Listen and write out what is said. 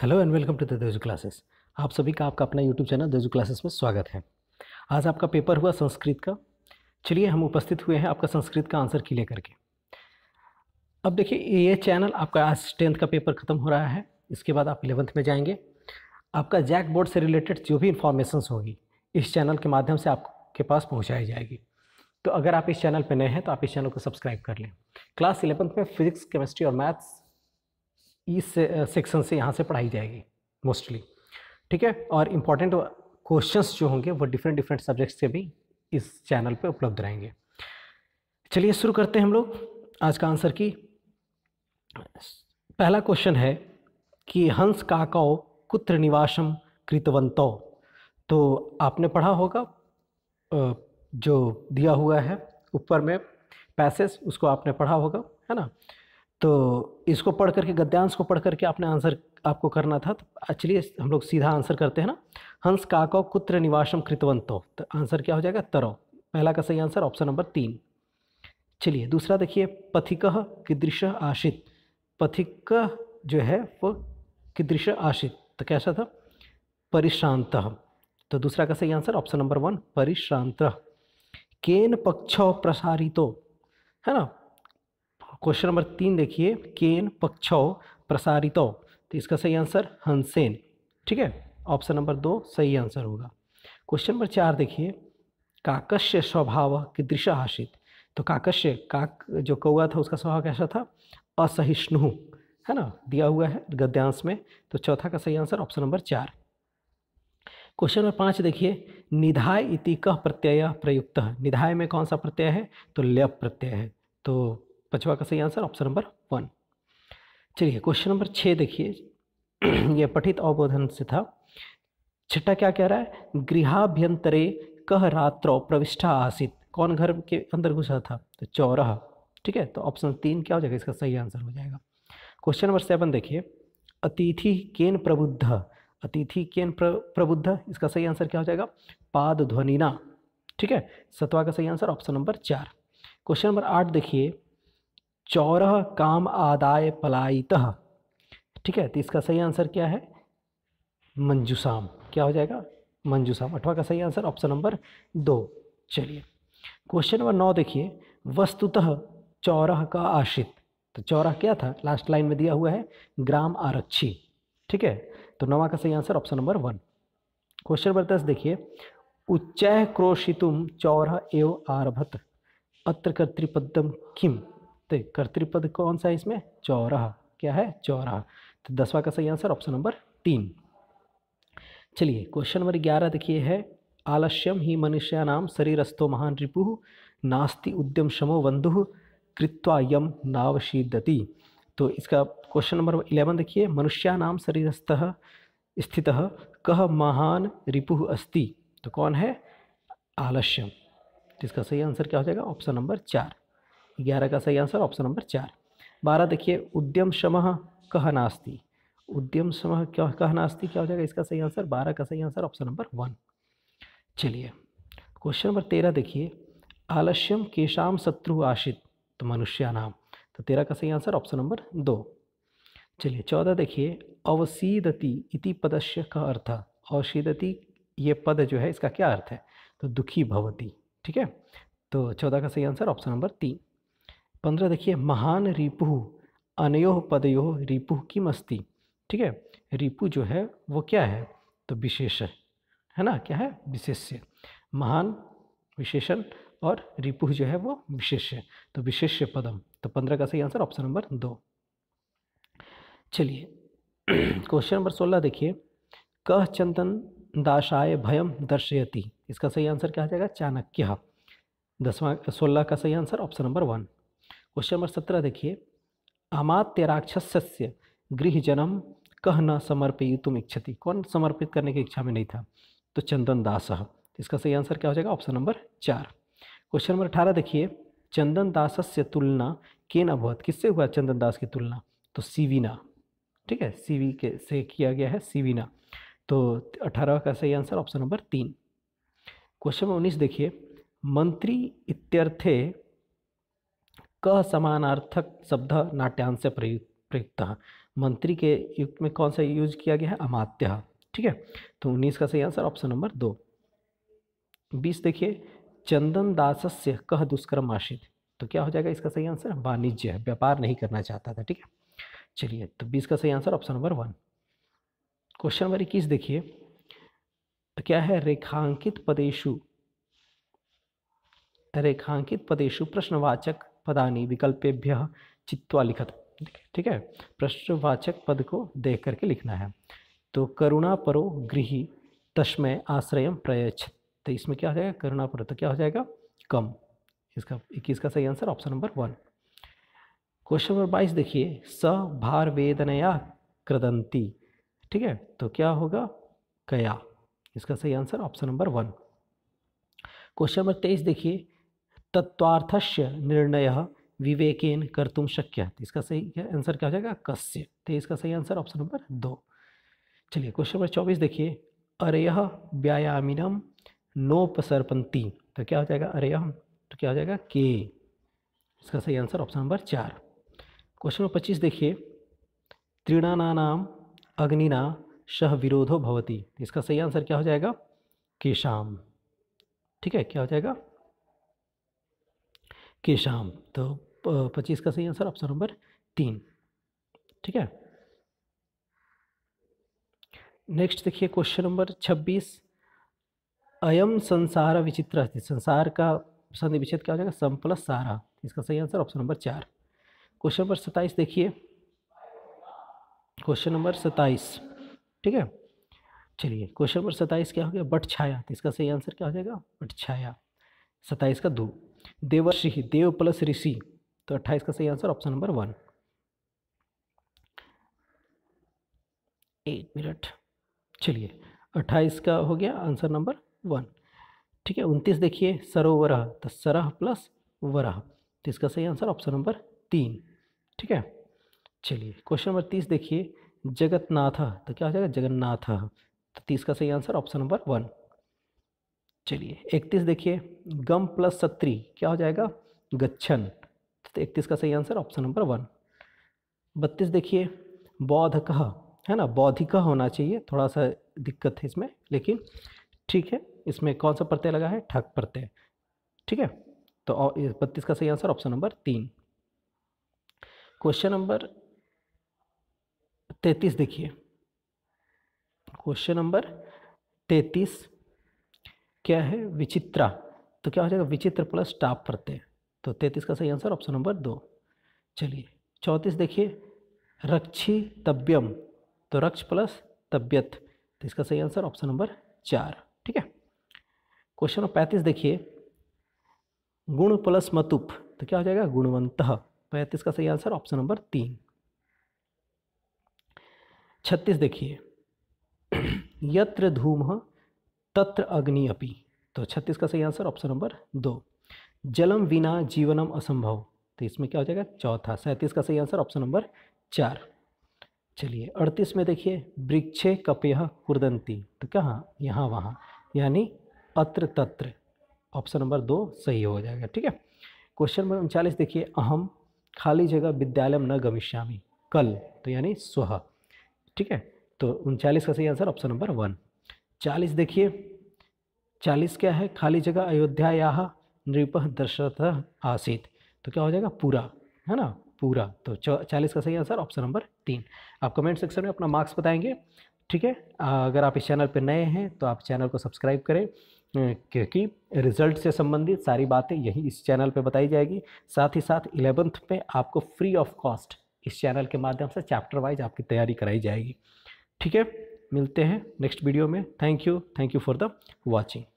hello and welcome to the classes आप सभी का आपका अपना यूट्यूब चैनल दजू क्लासेस में स्वागत है आज आपका पेपर हुआ संस्कृत का चलिए हम उपस्थित हुए हैं आपका संस्कृत का आंसर क्लियर करके अब देखिए ये चैनल आपका आज टेंथ का पेपर ख़त्म हो रहा है इसके बाद आप इलेवंथ में जाएंगे आपका जैक बोर्ड से रिलेटेड जो भी इन्फॉर्मेशन होगी इस चैनल के माध्यम से आपके पास पहुँचाई जाएगी तो अगर आप इस चैनल पर नए हैं तो आप इस चैनल को सब्सक्राइब कर लें क्लास इलेवंथ में फिजिक्स केमिस्ट्री और मैथ्स इस सेक्शन से यहाँ से पढ़ाई जाएगी मोस्टली ठीक है और इम्पॉर्टेंट क्वेश्चंस जो होंगे वो डिफरेंट डिफरेंट सब्जेक्ट्स के भी इस चैनल पे उपलब्ध रहेंगे चलिए शुरू करते हैं हम लोग आज का आंसर की पहला क्वेश्चन है कि हंस काकाओ कुत्र निवासम कृतवंतो तो आपने पढ़ा होगा जो दिया हुआ है ऊपर में पैसेज उसको आपने पढ़ा होगा है ना तो इसको पढ़ करके गद्यांश को पढ़ करके आपने आंसर आपको करना था तो एक्चुअली हम लोग सीधा आंसर करते हैं ना हंस काको कुत्र निवासम कृतवंतो तो आंसर क्या हो जाएगा तरो पहला का सही आंसर ऑप्शन नंबर तीन चलिए दूसरा देखिए पथिक कीदृश आशित पथिक जो है वो किदृश आशित तो कैसा था परिश्रांत तो दूसरा का सही आंसर ऑप्शन नंबर वन परिश्रांत केन पक्ष प्रसारितो है ना क्वेश्चन नंबर तीन देखिए केन पक्षौ प्रसारितो तो इसका सही आंसर हंसेन ठीक है ऑप्शन नंबर दो सही आंसर होगा क्वेश्चन नंबर चार देखिए काकश्य स्वभाव कीदृश आशित तो काकस्य काक जो कौआ था उसका स्वभाव कैसा था असहिष्णु है ना दिया हुआ है गद्यांश में तो चौथा का सही आंसर ऑप्शन नंबर चार क्वेश्चन नंबर पाँच देखिए निधाय इति कह प्रत्यय प्रयुक्त निधाय में कौन सा प्रत्यय है तो लेप प्रत्यय है तो पचवा का सही आंसर ऑप्शन नंबर वन चलिए क्वेश्चन नंबर छः देखिए यह पठित अवबोधन से था छठा क्या कह रहा है गृहाभ्यंतरे कह रात्रो प्रविष्ठा आसित कौन घर के अंदर घुसा था तो चौरा ठीक है तो ऑप्शन तीन क्या हो जाएगा इसका सही आंसर हो जाएगा क्वेश्चन नंबर सेवन देखिए अतिथि केन प्रबुद्ध अतिथि केन प्र, प्रबुद्ध इसका सही आंसर क्या हो जाएगा पाद ध्वनिना ठीक है सतवा का सही आंसर ऑप्शन नंबर चार क्वेश्चन नंबर आठ देखिए चौरह काम आदाय पलायित ठीक है तो इसका सही आंसर क्या है मंजूसाम क्या हो जाएगा मंजूसाम अठवा का सही आंसर ऑप्शन नंबर दो चलिए क्वेश्चन नंबर नौ देखिए वस्तुतः चौरह का आश्रित तो चौरह क्या था लास्ट लाइन में दिया हुआ है ग्राम आरक्षी ठीक है तो नवा का सही answer option number one question number दस देखिए उच्चय क्रोशितुम चौरह एवं आरभत अत्र कर्तृपदम किम तो कर्तृपद कौन सा है इसमें चौराहा क्या है चौराहा तो दसवा का सही आंसर ऑप्शन नंबर तीन चलिए क्वेश्चन नंबर ग्यारह देखिए है आलस्यम ही मनुष्याणाम शरीरस्थो महान रिपु नास्ति उद्यम शमो बंधु कृत्वा यम नावशीदति तो इसका क्वेश्चन नंबर इलेवन देखिए मनुष्याणाम शरीरस्थ स्थित कह महान रिपु अस्ति तो कौन है आलस्यम तो इसका सही आंसर क्या हो जाएगा ऑप्शन नंबर चार ग्यारह का सही आंसर ऑप्शन नंबर चार बारह देखिए उद्यम समह कह नास्ती उद्यम समह क्या कह नास्ती क्या हो जाएगा इसका सही आंसर बारह का सही आंसर ऑप्शन नंबर वन चलिए क्वेश्चन नंबर तेरह देखिए आलस्यम केशाम शत्रु आशित तो मनुष्य नाम तो तेरह का सही आंसर ऑप्शन नंबर दो चलिए चौदह देखिए अवसीदति इति पदस्य का अर्थ अवसीदति ये पद जो है इसका क्या अर्थ है तो दुखी भवती ठीक है तो चौदह का सही आंसर ऑप्शन नंबर तीन पंद्रह देखिए महान रिपु अनयो पदयो रिपु की मस्ती ठीक है रिपु जो है वो क्या है तो विशेष है ना क्या है विशेष्य महान विशेषण और रिपु जो है वो विशेष्य तो विशेष्य पदम तो पंद्रह का सही आंसर ऑप्शन नंबर दो चलिए क्वेश्चन नंबर सोलह देखिए कह चंदन दासाय भयम दर्शयति इसका सही आंसर क्या हो जाएगा चाणक्य दसवां सोलह का सही answer option number one question number सत्रह देखिए अमात्य गृह जन्म कह न समर्पयितुम इच्छति कौन समर्पित करने की इच्छा में नहीं था तो चंदन दास इसका सही आंसर क्या हो जाएगा ऑप्शन नंबर चार क्वेश्चन नंबर अठारह देखिए चंदन दास से तुलना केन अभवत किससे हुआ चंदन दास की तुलना तो सीवीना ठीक है सीवी के से किया गया है सीवीना तो अठारह का सही आंसर ऑप्शन नंबर तीन क्वेश्चन नंबर उन्नीस देखिए मंत्री इत्यर्थे कह समानार्थक शब्द नाट्यांश से प्रयुक्त मंत्री के युक्त में कौन सा यूज किया गया है अमात्य ठीक है तो उन्नीस का सही आंसर ऑप्शन नंबर दो बीस देखिए चंदन दासस्य कह दुष्कर्म आश्रित तो क्या हो जाएगा इसका सही आंसर वाणिज्य है व्यापार नहीं करना चाहता था ठीक है चलिए तो बीस का सही answer option number one question number इक्कीस देखिए तो क्या है रेखांकित पदेशु रेखांकित पदेशु प्रश्नवाचक पदानी विकल्पेभ्य चित्वा लिखत ठीक है प्रश्नवाचक पद को देख करके लिखना है तो करुणा परो गृह तस्मय आश्रय प्रयच्छत तो इसमें क्या हो जाएगा करुणा परो तो क्या हो जाएगा कम इसका इक्कीस का सही answer option number one question number बाईस देखिए स भार वेदनया कृदंती ठीक है तो क्या होगा कया इसका सही answer option number one question number तेईस देखिए तत्वार्थस्य निर्णय विवेकेन कर्तुम शक्य है इसका सही आंसर क्या हो जाएगा कस्य तो इसका सही आंसर ऑप्शन नंबर दो चलिए क्वेश्चन नंबर चौबीस देखिए अरय व्यायामिनम नोपसरपंती तो क्या हो जाएगा अरय तो क्या हो जाएगा के इसका सही आंसर ऑप्शन नंबर चार क्वेश्चन नंबर पच्चीस देखिए तृणानाम अग्निना शह विरोधो भवती इसका सही आंसर क्या हो जाएगा केशाम ठीक है क्या हो जाएगा के शाम तो पच्चीस का सही आंसर ऑप्शन नंबर तीन ठीक है नेक्स्ट देखिए क्वेश्चन नंबर छब्बीस अयम संसार विचित्र संसार का संधि विच्छेद क्या हो जाएगा सम प्लस सारा इसका सही आंसर ऑप्शन नंबर चार क्वेश्चन नंबर सत्ताईस देखिए क्वेश्चन नंबर सत्ताईस ठीक है चलिए क्वेश्चन नंबर सत्ताईस क्या हो गया बट छाया तो इसका सही आंसर क्या हो जाएगा बट छाया सत्ताईस का दो देवर्षि देव प्लस ऋषि तो अट्ठाईस का सही आंसर ऑप्शन नंबर वन एक मिनट चलिए अट्ठाईस का हो गया आंसर नंबर वन ठीक है उनतीस देखिए सरोवरह तो सरह प्लस वरह तो इसका सही आंसर ऑप्शन नंबर तीन ठीक है चलिए क्वेश्चन नंबर तीस देखिए जगतनाथ तो क्या हो जाएगा जगन्नाथ तो तीस का सही आंसर ऑप्शन नंबर वन चलिए इकतीस देखिए गम प्लस सत्री क्या हो जाएगा गच्छन तो इकतीस का सही आंसर ऑप्शन नंबर वन बत्तीस देखिए कह है ना बौद्धिक होना चाहिए थोड़ा सा दिक्कत है इसमें लेकिन ठीक है इसमें कौन सा प्रत्यय लगा है ठक प्रत्यय ठीक है तो बत्तीस का सही आंसर ऑप्शन नंबर तीन क्वेश्चन नंबर तैतीस देखिए क्वेश्चन नंबर तैतीस क्या है विचित्रा तो क्या हो जाएगा विचित्र प्लस टाप प्रत्यय तो तैतीस का सही आंसर ऑप्शन नंबर दो चलिए चौंतीस देखिए रक्षी तब्यम तो रक्ष प्लस तबियत तो इसका सही आंसर ऑप्शन नंबर चार ठीक है क्वेश्चन नंबर पैंतीस देखिए गुण प्लस मतुप तो क्या हो जाएगा गुणवंत पैंतीस का सही आंसर ऑप्शन नंबर तीन छत्तीस देखिए यत्र धूम तत्र अग्नि अपि तो छत्तीस का सही आंसर ऑप्शन नंबर दो जलम बिना जीवनम असंभव तो इसमें क्या हो जाएगा चौथा सैंतीस का सही आंसर ऑप्शन नंबर चार चलिए अड़तीस में देखिए वृक्षे कपय कुर्दंती तो कहाँ यहाँ वहाँ यानी अत्र तत्र ऑप्शन नंबर दो सही हो जाएगा ठीक है क्वेश्चन नंबर उनचालीस देखिए अहम खाली जगह विद्यालय न गमिष्यामी कल तो यानी स्व ठीक है तो उनचालीस का सही आंसर ऑप्शन नंबर वन चालीस देखिए चालीस क्या है खाली जगह अयोध्या नृप दशरथ आसित तो क्या हो जाएगा पूरा है ना पूरा तो चालीस का सही आंसर ऑप्शन नंबर तीन आप कमेंट सेक्शन में अपना मार्क्स बताएंगे ठीक है अगर आप इस चैनल पर नए हैं तो आप चैनल को सब्सक्राइब करें क्योंकि रिजल्ट से संबंधित सारी बातें यही इस चैनल पर बताई जाएगी साथ ही साथ इलेवंथ में आपको फ्री ऑफ कॉस्ट इस चैनल के माध्यम से चैप्टर वाइज आपकी तैयारी कराई जाएगी ठीक है मिलते हैं नेक्स्ट वीडियो में thank you thank you for the watching